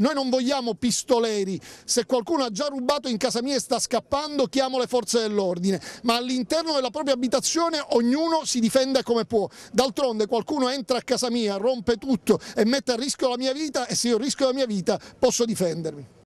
Noi non vogliamo pistoleri, se qualcuno ha già rubato in casa mia e sta scappando chiamo le forze dell'ordine, ma all'interno della propria abitazione ognuno si difende come può. D'altronde qualcuno entra a casa mia, rompe tutto e mette a rischio la mia vita e se io rischio la mia vita posso difendermi.